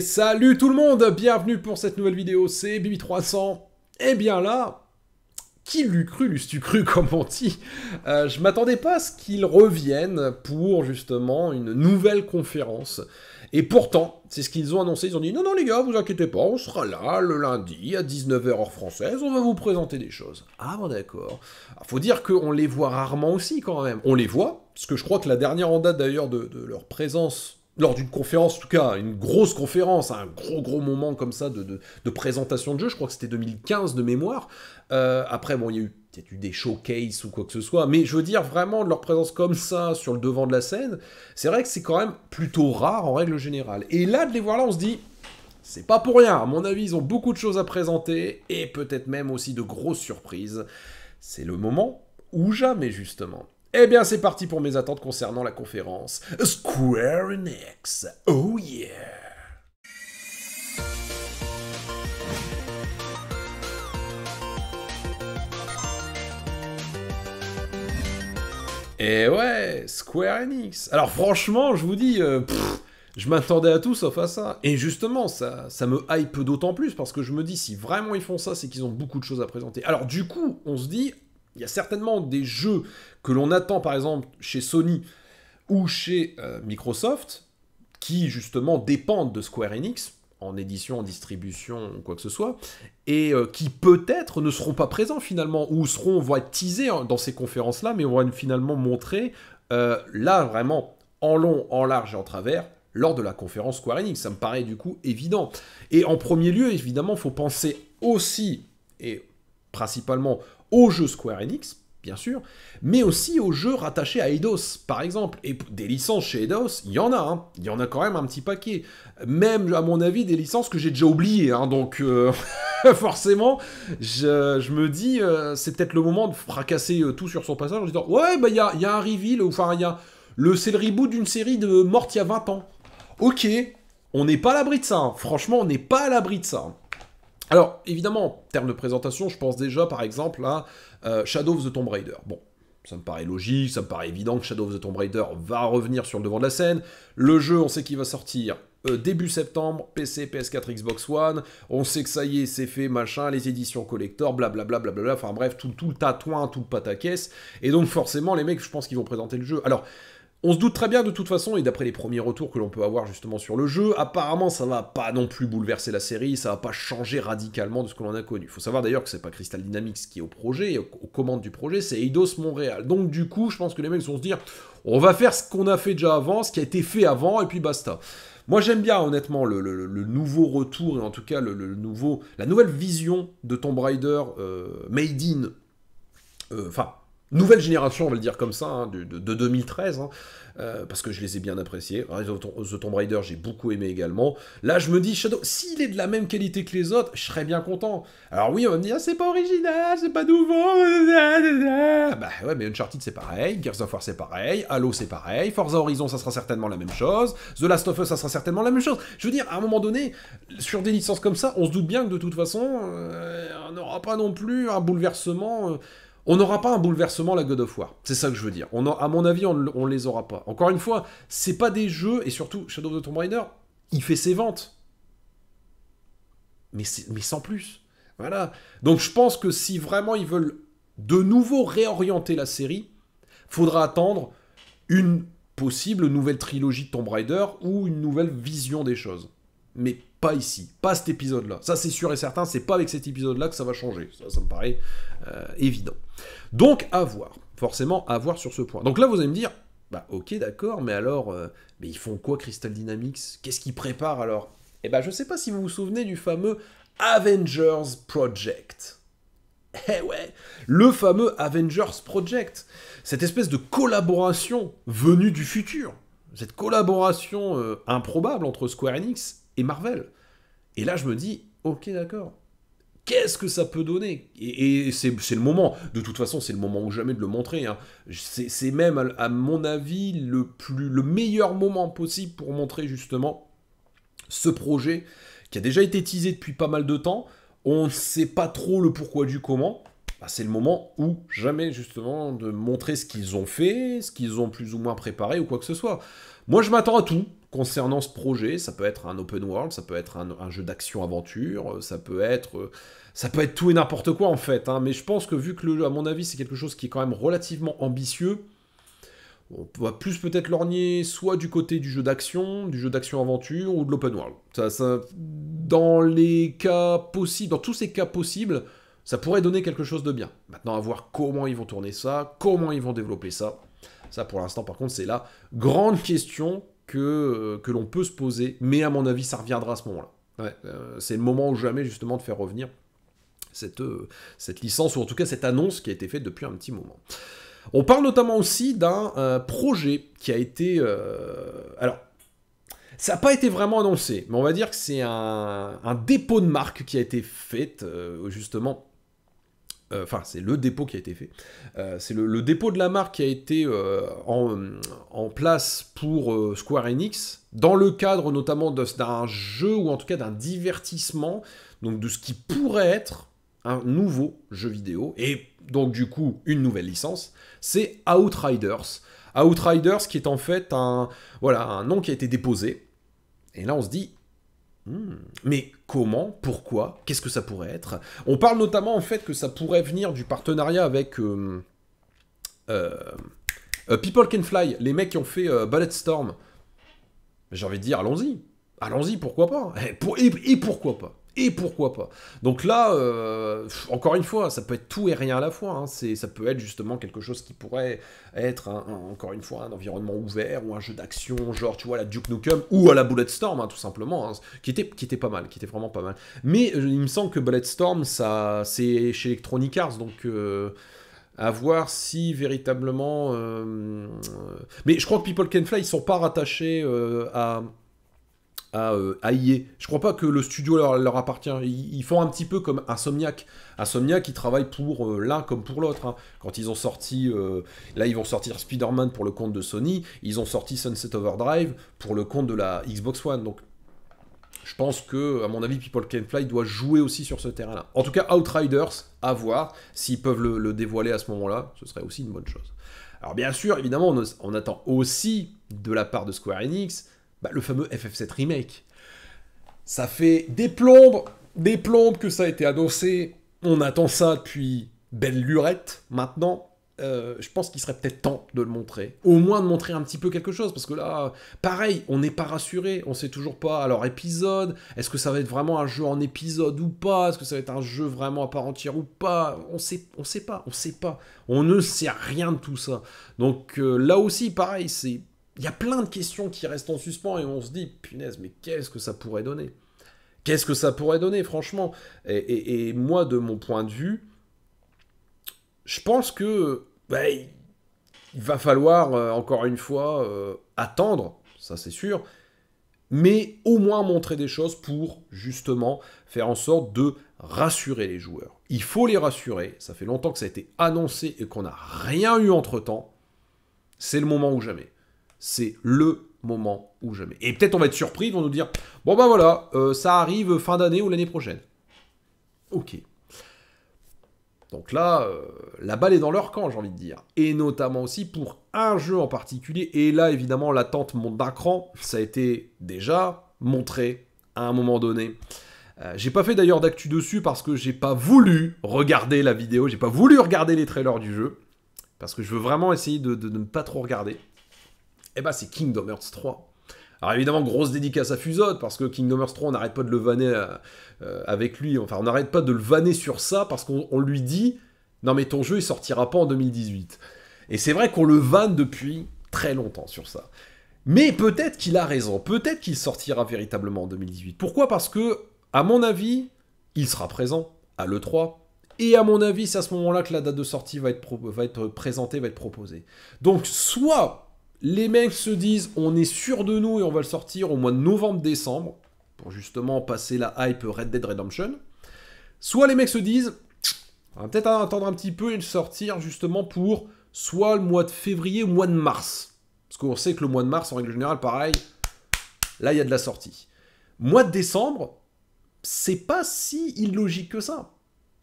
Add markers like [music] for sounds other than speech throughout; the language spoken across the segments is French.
salut tout le monde, bienvenue pour cette nouvelle vidéo, c'est Bibi300. Et eh bien là, qui l'eût cru, l'eût-tu cru [laughs] comme on dit euh, Je m'attendais pas à ce qu'ils reviennent pour justement une nouvelle conférence. Et pourtant, c'est ce qu'ils ont annoncé, ils ont dit non non les gars, vous inquiétez pas, on sera là le lundi à 19h heure française, on va vous présenter des choses. Ah bon d'accord. Ah, faut dire qu'on les voit rarement aussi quand même. On les voit, parce que je crois que la dernière en date d'ailleurs de leur présence lors d'une conférence, en tout cas, une grosse conférence, un gros gros moment comme ça de, présentation de jeu, je crois que c'était 2015 de mémoire. Euh, après, bon, il y a eu peut-être des showcases ou quoi que ce soit, mais je veux dire vraiment de leur présence comme ça sur le devant de la scène, c'est vrai que c'est quand même plutôt rare en règle générale. Et là, de les voir là, on se dit, c'est pas pour rien, à mon avis, ils ont beaucoup de choses à présenter, et peut-être même aussi de grosses surprises. C'est le moment ou jamais, justement. Eh bien, c'est parti pour mes attentes concernant la conférence Square Enix. Oh yeah! Et eh ouais, Square Enix. Alors franchement, je vous dis, euh, je m'attendais à tout sauf à ça. Et justement, ça, ça me hype d'autant plus parce que je me dis, si vraiment ils font ça, c'est qu'ils ont beaucoup de choses à présenter. Alors du coup, on se dit, il y a certainement des jeux que l'on attend par exemple chez Sony ou chez euh, Microsoft qui justement dépendent de Square Enix en édition, en distribution ou quoi que ce soit, et euh, qui peut-être ne seront pas présents finalement, ou seront, on va être teasés hein, dans ces conférences-là, mais on va finalement montrer euh, là vraiment en long, en large et en travers lors de la conférence Square Enix. Ça me paraît du coup évident. Et en premier lieu, évidemment, faut penser aussi, et principalement au jeu Square Enix, bien sûr, mais aussi aux jeux rattachés à Eidos, par exemple. Et des licences chez Eidos, il y en a, hein. il y en a quand même un petit paquet. Même, à mon avis, des licences que j'ai déjà oubliées, hein. donc euh, [laughs] forcément, je, me dis, euh, c'est peut-être le moment de fracasser euh, tout sur son passage en disant « Ouais, bah il y a, un reveal, enfin il Le, c'est le reboot d'une série de morte il y a 20 ans. Ok, on n'est pas à l'abri de ça, hein. franchement, on n'est pas à l'abri de ça. Alors, évidemment, en termes de présentation, je pense déjà, par exemple, à euh, Shadow of the Tomb Raider. Bon, ça me paraît logique, ça me paraît évident que Shadow of the Tomb Raider va revenir sur le devant de la scène. Le jeu, on sait qu'il va sortir euh, début septembre, PC, PS4, Xbox One. On sait que ça y est, c'est fait, machin, les éditions collector, blablabla, blablabla. Enfin bref, tout, tout le tatouin, tout le pataquès. Et donc forcément, les mecs, je pense qu'ils vont présenter le jeu. Alors, on se doute très bien de toute façon, et d'après les premiers retours que l'on peut avoir justement sur le jeu, apparemment ça va pas non plus bouleverser la série, ça va pas changer radicalement de ce que l'on a connu. Il Faut savoir d'ailleurs que c'est pas Crystal Dynamics qui est au projet, aux commandes du projet, c'est Eidos Montréal. Donc du coup, je pense que les mecs vont se dire, on va faire ce qu'on a fait déjà avant, ce qui a été fait avant, et puis basta. Moi j'aime bien honnêtement le, nouveau retour, et en tout cas le, nouveau, la nouvelle vision de Tomb Raider euh, Made in... Euh, enfin, nouvelle génération, on va le dire comme ça, hein, de, 2013, hein. euh, parce que je les ai bien appréciés. the Tomb Raider, j'ai beaucoup aimé également. Là, je me dis, Shadow, s'il est de la même qualité que les autres, je serais bien content. Alors oui, on va me dire, c'est pas original, c'est pas nouveau. Bah ouais, mais Uncharted, c'est pareil, Gears of War, c'est pareil, Halo, c'est pareil, Forza Horizon, ça sera certainement la même chose, The Last of Us, ça sera certainement la même chose. Je veux dire, à un moment donné, sur des licences comme ça, on se doute bien que de toute façon, euh, on n'aura pas non plus un bouleversement... Euh, on n'aura pas un bouleversement la God of War. C'est ça que je veux dire. a, à mon avis, on, ne les aura pas. Encore une fois, c'est pas des jeux, et surtout Shadow of the Tomb Raider, il fait ses ventes. Mais, mais sans plus. Voilà. Donc je pense que si vraiment ils veulent de nouveau réorienter la série, faudra attendre une possible nouvelle trilogie de Tomb Raider ou une nouvelle vision des choses. Mais pas ici, pas cet épisode-là. Ça c'est sûr et certain, c'est pas avec cet épisode-là que ça va changer. Ça, me paraît euh, évident. Donc à voir, forcément à voir sur ce point. Donc là vous allez me dire, bah ok d'accord, mais alors, euh, mais ils font quoi Crystal Dynamics Qu'est-ce qu'ils préparent alors Eh ben je sais pas si vous vous souvenez du fameux Avengers Project. Eh ouais, le fameux Avengers Project, cette espèce de collaboration venue du futur, cette collaboration euh, improbable entre Square Enix et Marvel. Et là, je me dis, ok, d'accord, qu'est-ce que ça peut donner Et, c'est le moment, de toute façon, c'est le moment ou jamais de le montrer. Hein. C'est même, à, mon avis, le, plus, le meilleur moment possible pour montrer justement ce projet qui a déjà été teasé depuis pas mal de temps. On ne sait pas trop le pourquoi du comment. Bah, c'est le moment ou jamais justement de montrer ce qu'ils ont fait, ce qu'ils ont plus ou moins préparé ou quoi que ce soit. Moi je m'attends à tout, concernant ce projet, ça peut être un open world, ça peut être un, jeu d'action-aventure, euh, ça peut être euh, ça peut être tout et n'importe quoi en fait. Hein. mais je pense que vu que le jeu, à mon avis, c'est quelque chose qui est quand même relativement ambitieux, on va plus peut-être lorgner soit du côté du jeu d'action, du jeu d'action-aventure ou de l'open world. Ça, ça, dans les cas possibles, dans tous ces cas possibles, ça pourrait donner quelque chose de bien. Maintenant, à voir comment ils vont tourner ça, comment ils vont développer ça. Ça, pour l'instant, par contre, c'est la grande question que, euh, que l'on peut se poser, mais à mon avis, ça reviendra à ce moment-là. Euh, c'est le moment ou jamais, justement, de faire revenir cette, euh, cette licence, ou en tout cas cette annonce qui a été faite depuis un petit moment. On parle notamment aussi d'un projet qui a été... alors, ça n'a pas été vraiment annoncé, mais on va dire que c'est un, dépôt de marque qui a été fait, justement, euh, enfin c'est le dépôt qui a été fait, euh, c'est le, dépôt de la marque qui a été euh, en, place pour Square Enix, dans le cadre notamment d'un jeu ou en tout cas d'un divertissement, donc de ce qui pourrait être un nouveau jeu vidéo, et donc du coup une nouvelle licence, c'est Outriders. Outriders qui est en fait un, voilà, un nom qui a été déposé, et là on se dit, Hmm. Mais comment Pourquoi Qu'est-ce que ça pourrait être On parle notamment en fait que ça pourrait venir du partenariat avec euh, euh, euh, People Can Fly, les mecs qui ont fait Ballet Storm. J'ai envie de dire, allons-y. Allons-y, pourquoi pas eh, et pourquoi pas et pourquoi pas. Donc là, euh, encore une fois, ça peut être tout et rien à la fois. Hein. C'est, ça peut être justement quelque chose qui pourrait être, encore une fois, un environnement ouvert ou un jeu d'action, genre, tu vois, la Duke Nukem ou à la Bulletstorm, Storm hein, tout simplement, hein, qui, était, qui était pas mal, qui était vraiment pas mal. Mais euh, il me semble que Bulletstorm, ça, c'est chez Electronic Arts, donc... Euh, à voir si véritablement... mais je crois que People Can Fly, ils sont pas rattachés à, à, euh, Je ne crois pas que le studio leur, appartient. Ils, font un petit peu comme Insomniac. Insomniac, ils travaillent pour euh, l'un comme pour l'autre. Hein. Quand ils ont sorti, euh, là ils vont sortir Spider-Man pour le compte de Sony, ils ont sorti Sunset Overdrive pour le compte de la Xbox One. Donc je pense que, à mon avis, People Can Fly doit jouer aussi sur ce terrain-là. En tout cas, Outriders, à voir. S'ils peuvent le, dévoiler à ce moment-là, ce serait aussi une bonne chose. Alors bien sûr, évidemment, on attend aussi de la part de Square Enix bah, le fameux FF7 Remake. Ça fait des plombes, des plombes que ça a été annoncé. On attend ça depuis belle lurette maintenant. Euh, je pense qu'il serait peut-être temps de le montrer. Au moins de montrer un petit peu quelque chose, parce que là, pareil, on n'est pas rassuré, on sait toujours pas. Alors, épisode, est-ce que ça va être vraiment un jeu en épisode ou pas Est-ce que ça va être un jeu vraiment à part entière ou pas On sait, on sait pas, on sait pas. On ne sait rien de tout ça. Donc euh, là aussi, pareil, c'est il y a plein de questions qui restent en suspens et on se dit, punaise, mais qu'est-ce que ça pourrait donner Qu'est-ce que ça pourrait donner, franchement et, moi, de mon point de vue, je pense que bah, il va falloir, euh, encore une fois, euh, attendre, ça c'est sûr, mais au moins montrer des choses pour justement faire en sorte de rassurer les joueurs. Il faut les rassurer, ça fait longtemps que ça a été annoncé et qu'on n'a rien eu entre-temps, c'est le moment ou jamais c'est le moment ou jamais. Et peut-être on va être surpris, ils vont nous dire bon ben voilà, euh, ça arrive fin d'année ou l'année prochaine. Ok. Donc là, euh, la balle est dans leur camp, j'ai envie de dire. Et notamment aussi pour un jeu en particulier. Et là, évidemment, l'attente monte d'un cran. Ça a été déjà montré à un moment donné. Euh, j'ai pas fait d'ailleurs d'actu dessus parce que j'ai pas voulu regarder la vidéo, j'ai pas voulu regarder les trailers du jeu. Parce que je veux vraiment essayer de ne pas trop regarder. Eh ben, c'est Kingdom Hearts 3. Alors évidemment, grosse dédicace à Fusote parce que Kingdom Hearts 3, on n'arrête pas de le vanner euh, avec lui, enfin on n'arrête pas de le vanner sur ça, parce qu'on lui dit, non mais ton jeu il sortira pas en 2018. Et c'est vrai qu'on le vanne depuis très longtemps sur ça. Mais peut-être qu'il a raison, peut-être qu'il sortira véritablement en 2018. Pourquoi Parce que, à mon avis, il sera présent à l'E3. Et à mon avis, c'est à ce moment-là que la date de sortie va être présentée, va être proposée. Donc, soit les mecs se disent on est sûr de nous et on va le sortir au mois de novembre-décembre pour justement passer la hype Red Dead Redemption. Soit les mecs se disent on va peut-être attendre un petit peu et le sortir justement pour soit le mois de février ou le mois de mars. Parce qu'on sait que le mois de mars, en règle générale, pareil, là, il y a de la sortie. Mois de décembre, c'est pas si illogique que ça.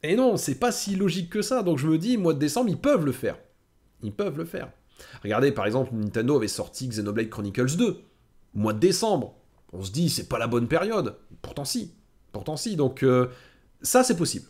Et non, c'est pas si logique que ça. Donc je me dis, mois de décembre, ils peuvent le faire. Ils peuvent le faire. Regardez, par exemple, Nintendo avait sorti Xenoblade Chronicles 2, mois de décembre. On se dit, c'est pas la bonne période. Pourtant, si. Pourtant, si. Donc, euh, ça, c'est possible.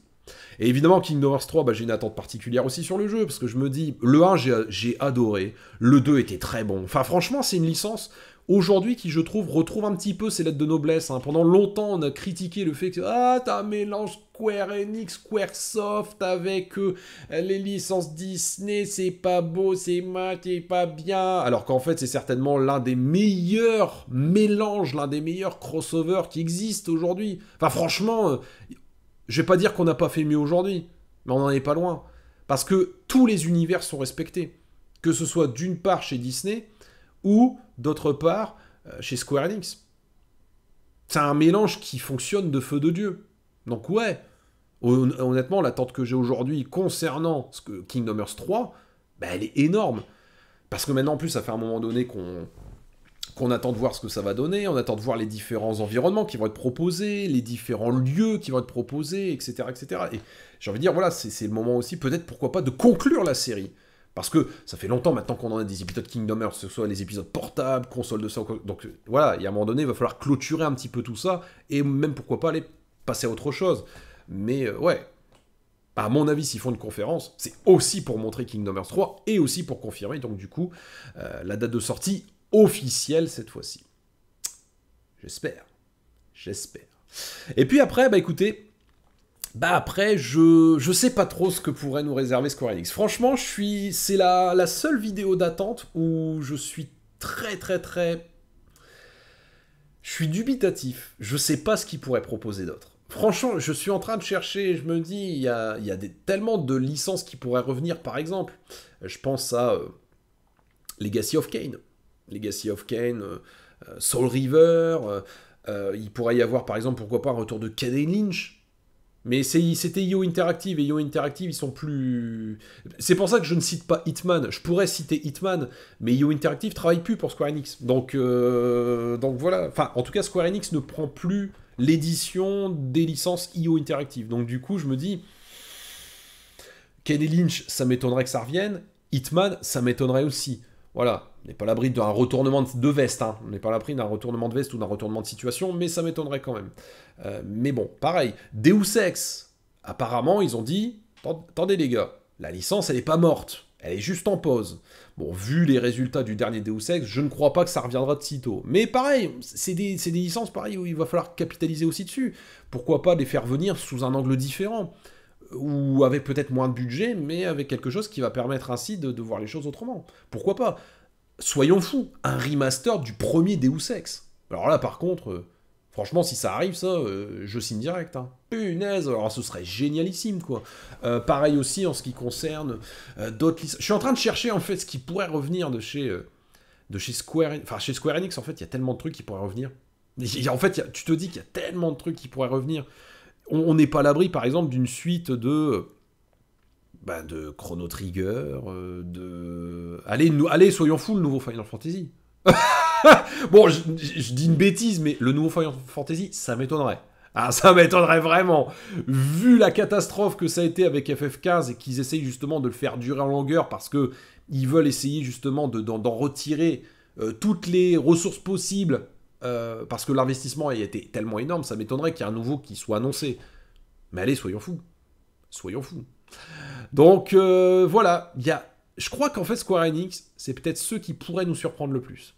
Et évidemment, Kingdom Hearts 3, bah, j'ai une attente particulière aussi sur le jeu, parce que je me dis, le 1, j'ai adoré, le 2 était très bon. Enfin, franchement, c'est une licence aujourd'hui qui, je trouve, retrouve un petit peu ses lettres de noblesse. Hein. Pendant longtemps, on a critiqué le fait que ah, t'as un mélange Square Enix, Squaresoft avec euh, les licences Disney, c'est pas beau, c'est mal, c'est pas bien. Alors qu'en fait, c'est certainement l'un des meilleurs mélanges, l'un des meilleurs crossovers qui existent aujourd'hui. Enfin, franchement, euh, je vais pas dire qu'on n'a pas fait mieux aujourd'hui, mais on n'en est pas loin. Parce que tous les univers sont respectés. Que ce soit d'une part chez Disney, ou d'autre part euh, chez Square Enix. C'est un mélange qui fonctionne de feu de Dieu. Donc ouais, honnêtement, l'attente que j'ai aujourd'hui concernant Kingdom Hearts 3, bah, elle est énorme. Parce que maintenant, en plus, ça fait un moment donné qu'on qu'on attend de voir ce que ça va donner, on attend de voir les différents environnements qui vont être proposés, les différents lieux qui vont être proposés, etc. etc. Et j'ai envie de dire, voilà, c'est le moment aussi, peut-être, pourquoi pas, de conclure la série. Parce que ça fait longtemps maintenant qu'on en a des épisodes Kingdom Hearts, que ce soit les épisodes portables, console de sang. Donc voilà, il y a un moment donné, il va falloir clôturer un petit peu tout ça, et même pourquoi pas aller passer à autre chose. Mais euh, ouais, bah, à mon avis, s'ils font une conférence, c'est aussi pour montrer Kingdom Hearts 3 et aussi pour confirmer, donc du coup, euh, la date de sortie officielle cette fois-ci. J'espère. J'espère. Et puis après, bah écoutez, bah après, je, je sais pas trop ce que pourrait nous réserver Square Enix. Franchement, je suis, c'est la, la seule vidéo d'attente où je suis très très très... Je suis dubitatif. Je sais pas ce qu'ils pourraient proposer d'autre. Franchement, je suis en train de chercher, je me dis, il y a, des, tellement de licences qui pourraient revenir, par exemple. Je pense à euh, Legacy of Kane. Legacy of Kane, euh, euh, Soul River. il pourrait y avoir, par exemple, pourquoi pas un retour de Kane Lynch. Mais c'était IO Interactive et IO Interactive, ils sont plus. C'est pour ça que je ne cite pas Hitman. Je pourrais citer Hitman, mais IO Interactive travaille plus pour Square Enix. Donc, euh, donc voilà. Enfin, en tout cas, Square Enix ne prend plus l'édition des licences IO Interactive. Donc du coup, je me dis. Kenny Lynch, ça m'étonnerait que ça revienne. Hitman, ça m'étonnerait aussi. Voilà, on n'est pas l'abri d'un retournement de veste, hein. on n'est pas l'abri d'un retournement de veste ou d'un retournement de situation, mais ça m'étonnerait quand même. Euh, mais bon, pareil, Deus Ex, apparemment ils ont dit, attendez les gars, la licence elle n'est pas morte, elle est juste en pause. Bon, vu les résultats du dernier Deus Ex, je ne crois pas que ça reviendra de sitôt. Mais pareil, c'est des, des, licences pareil où il va falloir capitaliser aussi dessus. Pourquoi pas les faire venir sous un angle différent ou avec peut-être moins de budget, mais avec quelque chose qui va permettre ainsi de, voir les choses autrement. Pourquoi pas Soyons fous, un remaster du premier Deus Ex. Alors là, par contre, euh, franchement, si ça arrive, ça, euh, je signe direct. Hein. Punaise, alors ce serait génialissime, quoi. Euh, pareil aussi en ce qui concerne d'autres Je suis en train de chercher, en fait, ce qui pourrait revenir de chez, de chez Square Enix. Enfin, chez Square Enix, en fait, il y a tellement de trucs qui pourraient revenir. en fait, tu te dis qu'il y a tellement de trucs qui pourraient revenir on n'est pas à l'abri, par exemple, d'une suite de. Ben, de Chrono Trigger, euh, de. Allez, nous, allez, soyons fous, le nouveau Final Fantasy. [laughs] bon, je, dis une bêtise, mais le nouveau Final Fantasy, ça m'étonnerait. Ah, ça m'étonnerait vraiment. Vu la catastrophe que ça a été avec FF15 et qu'ils essayent justement de le faire durer en longueur parce que ils veulent essayer justement d'en retirer euh, toutes les ressources possibles euh, parce que l'investissement a été tellement énorme, ça m'étonnerait qu'il y ait un nouveau qui soit annoncé. Mais allez, soyons fous. Soyons fous. Donc euh, voilà, il y a... je crois qu'en fait Square Enix, c'est peut-être ceux qui pourraient nous surprendre le plus.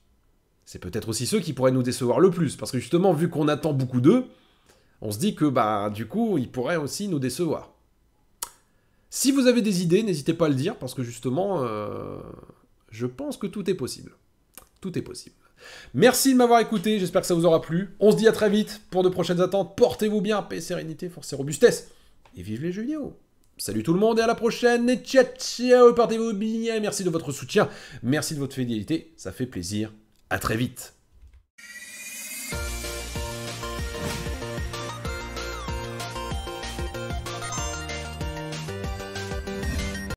C'est peut-être aussi ceux qui pourraient nous décevoir le plus, parce que justement, vu qu'on attend beaucoup d'eux, on se dit que bah du coup, ils pourraient aussi nous décevoir. Si vous avez des idées, n'hésitez pas à le dire, parce que justement, euh, je pense que tout est possible. Tout est possible. Merci de m'avoir écouté, j'espère que ça vous aura plu. On se dit à très vite pour de prochaines attentes. Portez-vous bien, paix, sérénité, force et robustesse. Et vive les jeux vidéo. Salut tout le monde et à la prochaine. Et ciao, ciao, portez-vous bien. Merci de votre soutien, merci de votre fidélité, ça fait plaisir. À très vite.